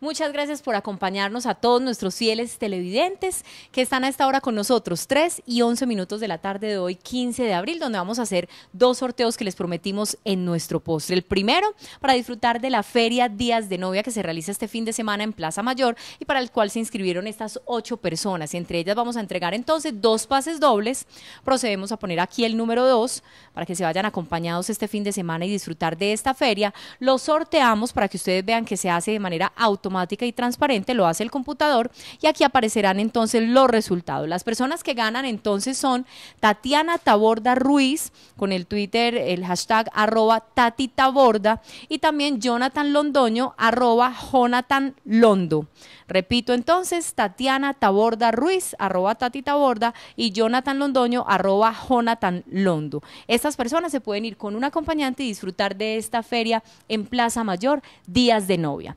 Muchas gracias por acompañarnos a todos nuestros fieles televidentes que están a esta hora con nosotros, 3 y 11 minutos de la tarde de hoy, 15 de abril, donde vamos a hacer dos sorteos que les prometimos en nuestro postre. El primero, para disfrutar de la Feria Días de Novia que se realiza este fin de semana en Plaza Mayor y para el cual se inscribieron estas ocho personas. Entre ellas vamos a entregar entonces dos pases dobles. Procedemos a poner aquí el número 2 para que se vayan acompañados este fin de semana y disfrutar de esta feria. lo sorteamos para que ustedes vean que se hace de manera automática automática y transparente, lo hace el computador y aquí aparecerán entonces los resultados. Las personas que ganan entonces son Tatiana Taborda Ruiz con el Twitter, el hashtag arroba Tati Taborda y también Jonathan Londoño arroba Jonathan Londo. Repito entonces, Tatiana Taborda Ruiz arroba Tati Taborda y Jonathan Londoño arroba Jonathan Londo. Estas personas se pueden ir con un acompañante y disfrutar de esta feria en Plaza Mayor, Días de Novia.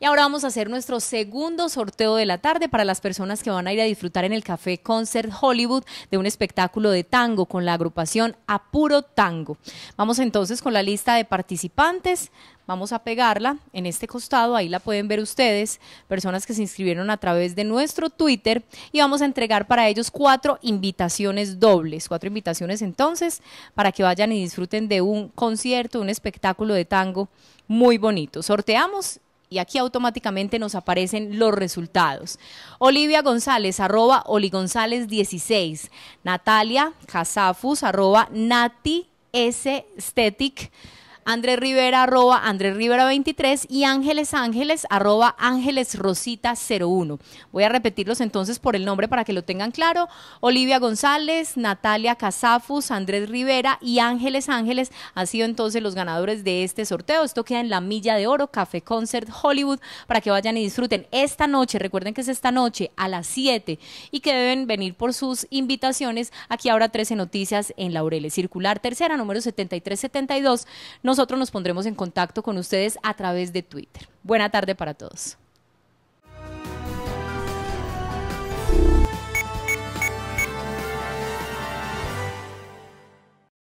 Y ahora vamos a hacer nuestro segundo sorteo de la tarde para las personas que van a ir a disfrutar en el Café Concert Hollywood de un espectáculo de tango con la agrupación Apuro Tango. Vamos entonces con la lista de participantes. Vamos a pegarla en este costado, ahí la pueden ver ustedes, personas que se inscribieron a través de nuestro Twitter y vamos a entregar para ellos cuatro invitaciones dobles, cuatro invitaciones entonces para que vayan y disfruten de un concierto, un espectáculo de tango muy bonito. Sorteamos y aquí automáticamente nos aparecen los resultados. Olivia González, arroba gonzález 16. Natalia Casafus, arroba nati Andrés Rivera, arroba Andrés Rivera 23 y Ángeles Ángeles, arroba Ángeles Rosita 01. Voy a repetirlos entonces por el nombre para que lo tengan claro. Olivia González, Natalia Casafus, Andrés Rivera y Ángeles Ángeles han sido entonces los ganadores de este sorteo. Esto queda en la Milla de Oro, Café Concert Hollywood, para que vayan y disfruten esta noche. Recuerden que es esta noche a las 7 y que deben venir por sus invitaciones aquí ahora 13 Noticias en Laureles. Circular tercera, número 7372. Nosotros nos pondremos en contacto con ustedes a través de Twitter. Buena tarde para todos.